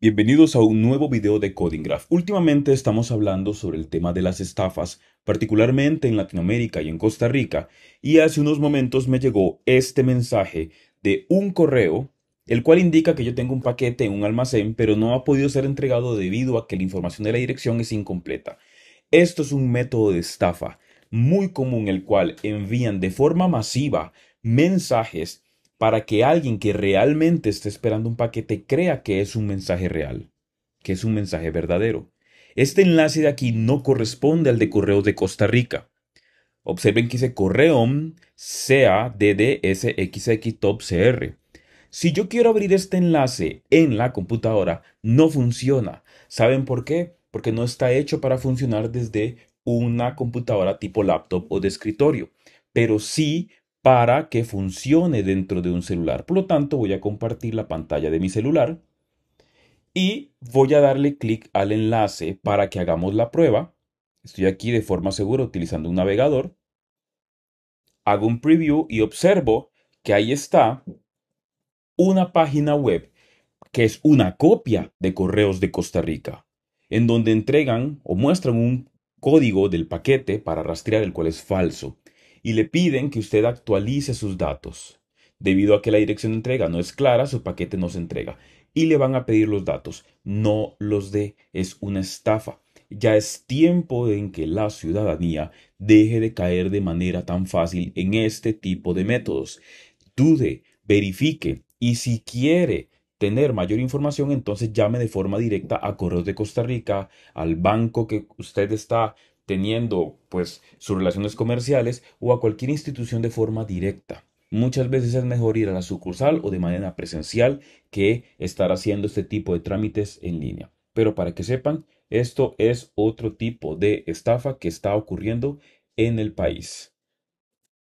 Bienvenidos a un nuevo video de Coding Graph. Últimamente estamos hablando sobre el tema de las estafas, particularmente en Latinoamérica y en Costa Rica, y hace unos momentos me llegó este mensaje de un correo, el cual indica que yo tengo un paquete en un almacén, pero no ha podido ser entregado debido a que la información de la dirección es incompleta. Esto es un método de estafa muy común el cual envían de forma masiva mensajes para que alguien que realmente esté esperando un paquete crea que es un mensaje real, que es un mensaje verdadero. Este enlace de aquí no corresponde al de correos de Costa Rica. Observen que dice correo sea Si yo quiero abrir este enlace en la computadora, no funciona. ¿Saben por qué? Porque no está hecho para funcionar desde una computadora tipo laptop o de escritorio, pero sí para que funcione dentro de un celular. Por lo tanto, voy a compartir la pantalla de mi celular y voy a darle clic al enlace para que hagamos la prueba. Estoy aquí de forma segura utilizando un navegador. Hago un preview y observo que ahí está una página web que es una copia de Correos de Costa Rica, en donde entregan o muestran un código del paquete para rastrear el cual es falso y le piden que usted actualice sus datos. Debido a que la dirección de entrega no es clara, su paquete no se entrega y le van a pedir los datos. No los dé, es una estafa. Ya es tiempo en que la ciudadanía deje de caer de manera tan fácil en este tipo de métodos. Dude, verifique y si quiere tener mayor información, entonces llame de forma directa a Correos de Costa Rica, al banco que usted está teniendo pues sus relaciones comerciales o a cualquier institución de forma directa. Muchas veces es mejor ir a la sucursal o de manera presencial que estar haciendo este tipo de trámites en línea. Pero para que sepan, esto es otro tipo de estafa que está ocurriendo en el país.